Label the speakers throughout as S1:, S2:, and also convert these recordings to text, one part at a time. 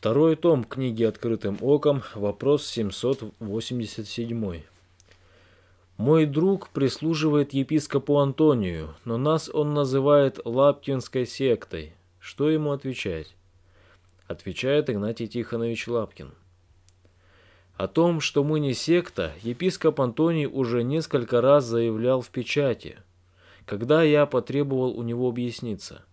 S1: Второй том книги «Открытым оком», вопрос 787. Мой друг прислуживает епископу Антонию, но нас он называет Лаптинской сектой. Что ему отвечать? Отвечает Игнатий Тихонович Лапкин. О том, что мы не секта, епископ Антоний уже несколько раз заявлял в печати, когда я потребовал у него объясниться –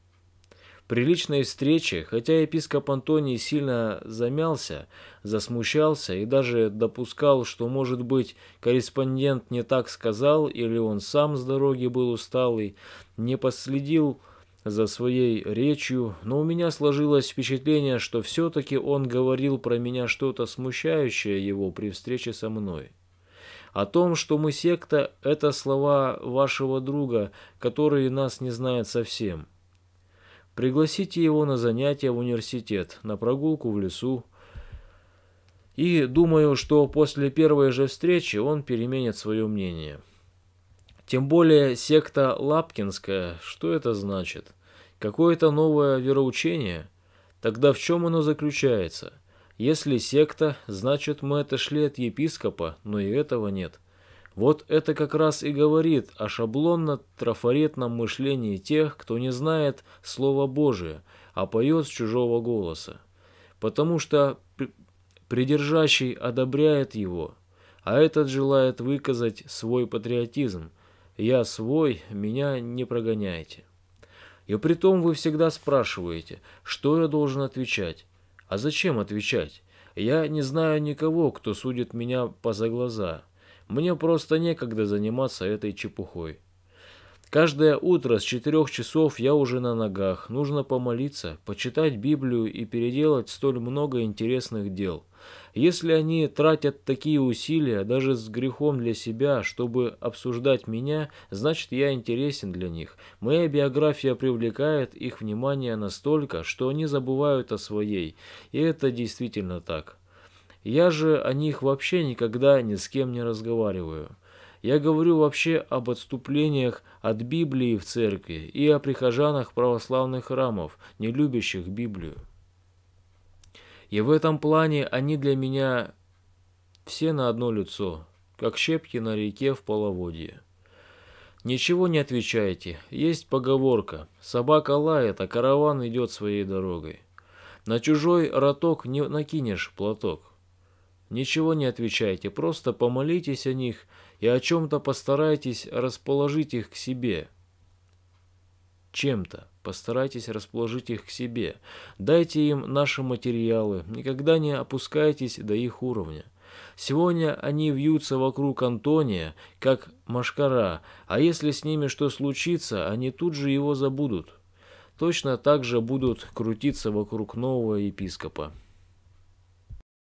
S1: при личной встрече, хотя епископ Антоний сильно замялся, засмущался и даже допускал, что, может быть, корреспондент не так сказал или он сам с дороги был усталый, не последил за своей речью, но у меня сложилось впечатление, что все-таки он говорил про меня что-то смущающее его при встрече со мной. О том, что мы секта, это слова вашего друга, который нас не знает совсем. Пригласите его на занятия в университет, на прогулку в лесу. И думаю, что после первой же встречи он переменит свое мнение. Тем более секта Лапкинская, что это значит? Какое-то новое вероучение? Тогда в чем оно заключается? Если секта, значит мы отошли от епископа, но и этого нет. Вот это как раз и говорит о шаблонно-трафаретном мышлении тех, кто не знает Слова Божие, а поет с чужого голоса. Потому что придержащий одобряет его, а этот желает выказать свой патриотизм. «Я свой, меня не прогоняйте». И при том вы всегда спрашиваете, что я должен отвечать. А зачем отвечать? Я не знаю никого, кто судит меня поза глаза. Мне просто некогда заниматься этой чепухой. Каждое утро с четырех часов я уже на ногах. Нужно помолиться, почитать Библию и переделать столь много интересных дел. Если они тратят такие усилия, даже с грехом для себя, чтобы обсуждать меня, значит я интересен для них. Моя биография привлекает их внимание настолько, что они забывают о своей. И это действительно так. Я же о них вообще никогда ни с кем не разговариваю. Я говорю вообще об отступлениях от Библии в церкви и о прихожанах православных храмов, не любящих Библию. И в этом плане они для меня все на одно лицо, как щепки на реке в половодье. Ничего не отвечайте. Есть поговорка. Собака лает, а караван идет своей дорогой. На чужой роток не накинешь платок. Ничего не отвечайте, просто помолитесь о них и о чем-то постарайтесь расположить их к себе. Чем-то постарайтесь расположить их к себе. Дайте им наши материалы, никогда не опускайтесь до их уровня. Сегодня они вьются вокруг Антония, как машкара, а если с ними что случится, они тут же его забудут. Точно так же будут крутиться вокруг нового епископа.